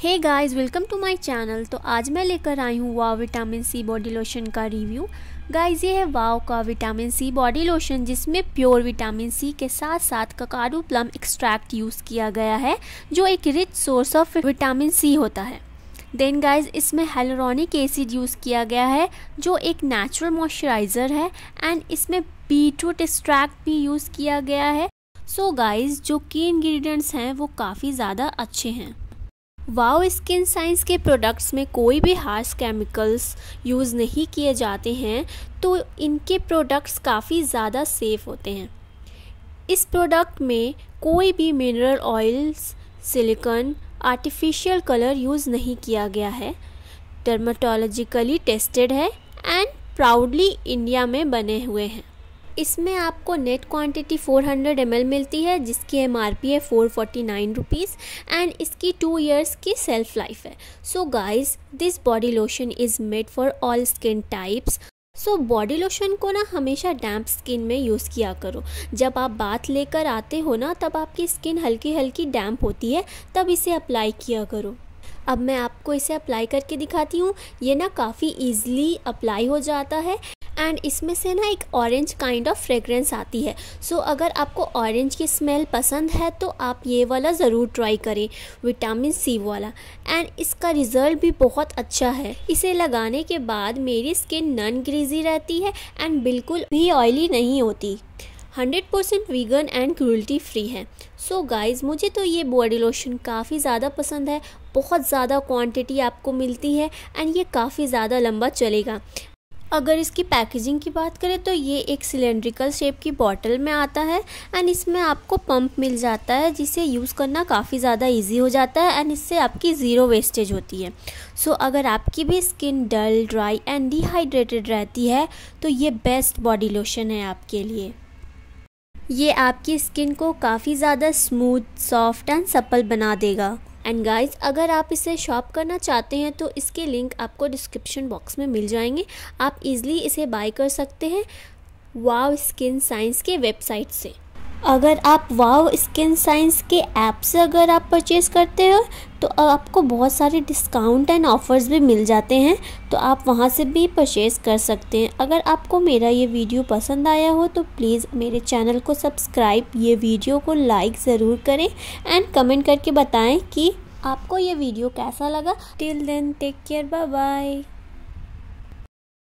hey guys welcome to my channel तो आज मैं लेकर आई हूँ wow vitamin C body lotion का रिव्यू गाइस ये है वाव का विटामिन सी बॉडी लोशन जिसमें प्योर विटामिन सी के साथ साथ ककारू प्लम एक्सट्रैक्ट यूज़ किया गया है जो एक rich source of vitamin C होता है देन गाइज इसमें हेलोरॉनिक एसिड यूज़ किया गया है जो एक नेचुरल मॉइस्चराइज़र है एंड इसमें बीटरूट एक्सट्रैक्ट भी यूज़ किया गया है सो so गाइज जो की इन्ग्रीडियंट्स हैं वो काफ़ी ज़्यादा अच्छे हैं वाओ स्किन साइंस के प्रोडक्ट्स में कोई भी हार्श केमिकल्स यूज़ नहीं किए जाते हैं तो इनके प्रोडक्ट्स काफ़ी ज़्यादा सेफ़ होते हैं इस प्रोडक्ट में कोई भी mineral oils silicone artificial colour use नहीं किया गया है डर्माटोलॉजिकली टेस्टेड है एंड प्राउडली इंडिया में बने हुए हैं इसमें आपको नेट क्वांटिटी 400 हंड्रेड मिलती है जिसकी एम आर पी है four forty nine rupees and इसकी टू ईयर्स की सेल्फ लाइफ है so guys this body lotion is made for all skin types so body lotion को ना हमेशा डैम्प स्किन में यूज़ किया करो जब आप बात लेकर आते हो ना तब आपकी स्किन हल्की हल्की डैम्प होती है तब इसे अप्लाई किया करो अब मैं आपको इसे अप्लाई करके दिखाती हूँ ये ना काफ़ी ईजली अप्लाई हो जाता है एंड इसमें से ना एक ऑरेंज काइंड ऑफ फ्रेगरेंस आती है सो so, अगर आपको ऑरेंज की स्मेल पसंद है तो आप ये वाला ज़रूर ट्राई करें विटामिन सी वाला एंड इसका रिज़ल्ट भी बहुत अच्छा है इसे लगाने के बाद मेरी स्किन नन ग्रीजी रहती है एंड बिल्कुल भी ऑयली नहीं होती hundred percent vegan and cruelty free है सो so गाइज़ मुझे तो ये बॉडी लोशन काफ़ी ज़्यादा पसंद है बहुत ज़्यादा क्वांटिटी आपको मिलती है एंड ये काफ़ी ज़्यादा लंबा चलेगा अगर इसकी पैकेजिंग की बात करें तो ये एक सिलेंड्रिकल शेप की बॉटल में आता है एंड इसमें आपको पंप मिल जाता है जिसे यूज़ करना काफ़ी ज़्यादा ईजी हो जाता है एंड इससे आपकी ज़ीरो वेस्टेज होती है सो so, अगर आपकी भी skin dull dry and dehydrated रहती है तो ये बेस्ट बॉडी लोशन है आपके लिए ये आपकी स्किन को काफ़ी ज़्यादा स्मूथ सॉफ्ट एंड सप्पल बना देगा एंड गाइज अगर आप इसे शॉप करना चाहते हैं तो इसके लिंक आपको डिस्क्रिप्शन बॉक्स में मिल जाएंगे आप इजीली इसे बाय कर सकते हैं वाव स्किन साइंस के वेबसाइट से अगर आप वाव स्किन साइंस के ऐप से अगर आप परचेज़ करते हो तो आपको बहुत सारे डिस्काउंट एंड ऑफ़र्स भी मिल जाते हैं तो आप वहाँ से भी परचेज़ कर सकते हैं अगर आपको मेरा ये वीडियो पसंद आया हो तो प्लीज़ मेरे चैनल को सब्सक्राइब ये वीडियो को लाइक ज़रूर करें एंड कमेंट करके बताएं कि आपको ये वीडियो कैसा लगा till then take care bye bye